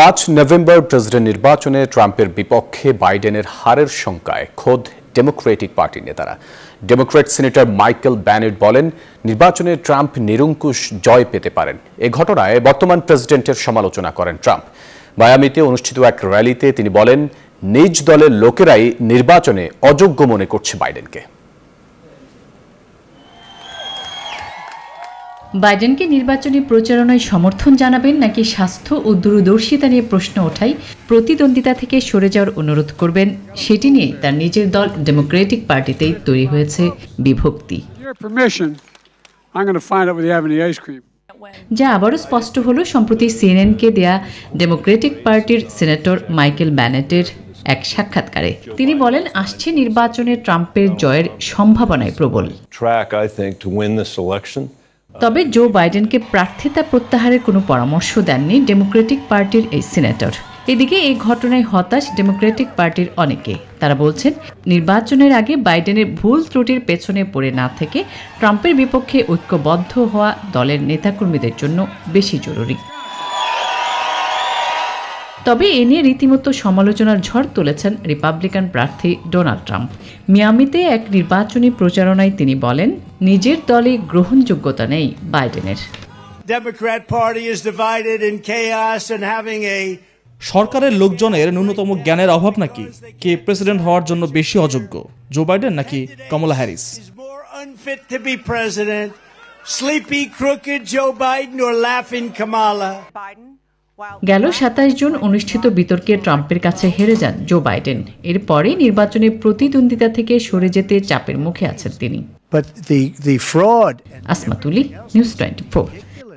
পাঁচ November president নির্বাচনে ট্রাম্পের বিপক্ষে বাইডেনের হারের শঙ্কায় খোদ ডেমোক্রেটিক পার্টির নেতারা ডেমোক্রেট সিনেটর মাইকেল ব্যানেট বলেন নির্বাচনে ট্রাম্প নিরঙ্কুশ জয় পেতে পারেন এ ঘটনায় বর্তমান প্রেসিডেন্টের সমালোচনা করেন ট্রাম্প মায়ামিতে অনুষ্ঠিত এক র্যালিতে তিনি বলেন নিজ দলের লোকেরাই নির্বাচনে অযোগ্য মনে করছে বাইডেনকে বাইডেনকে নির্বাচনী প্রচারণায় সমর্থন জানাবেন নাকি স্বাস্থ্য ও দূরদর্শিতা নিয়ে প্রশ্ন ওঠাই প্রতিদ্বন্দ্বিতা থেকে সরে যাওয়ার অনুরোধ করবেন সেটি নিয়ে তার নিজের দল ডেমোক্রেটিক পার্টিতেই তৈরি হয়েছে বিভক্তি যা আবারও স্পষ্ট হলো সম্প্রতি সিএনএনকে দেয়া ডেমোক্রেটিক পার্টির সিনেটর মাইকেল ব্যানেটের এক সাক্ষাৎকারে তিনি বলেন আসছে নির্বাচনে ট্রাম্পের জয়ের সম্ভাবনায় প্রবল তবে জো বাইডেনকে প্রার্থিতা প্রত্যাহারের কোনো পরামর্শ দেননি ডেমোক্রেটিক পার্টির এই সিনেটর এদিকে এই ঘটনায় হতাশ ডেমোক্রেটিক পার্টির অনেকে তারা বলছেন নির্বাচনের আগে বাইডেনের ভুল ত্রুটির পেছনে পড়ে না থেকে ট্রাম্পের বিপক্ষে ঐক্যবদ্ধ হওয়া দলের নেতাকর্মীদের জন্য বেশি জরুরি তবে এ নিয়ে রীতিমতো সমালোচনার ঝড় তুলেছেন রিপাবলিকান প্রার্থী ডোনাল্ড ট্রাম্প মিয়ামিতে এক নির্বাচনী প্রচারণায় তিনি বলেন নিজের দলে গ্রহণযোগ্যতা নেই বাইডেনের সরকারের লোকজনের ন্যূনতম জ্ঞানের অভাব নাকি কে প্রেসিডেন্ট হওয়ার জন্য বেশি অযোগ্য জো বাইডেন নাকি Kamala Harris sleepy crooked Joe Biden or laughing গেল সাতাশ জুন অনুষ্ঠিত বিতর্কে ট্রাম্পের কাছে হেরে যান জো বাইডেন এরপরে নির্বাচনে প্রতিদ্বন্দ্বিতা থেকে সরে যেতে চাপের মুখে আছেন তিনি আসমাতুলি নিউজ টোয়েন্টি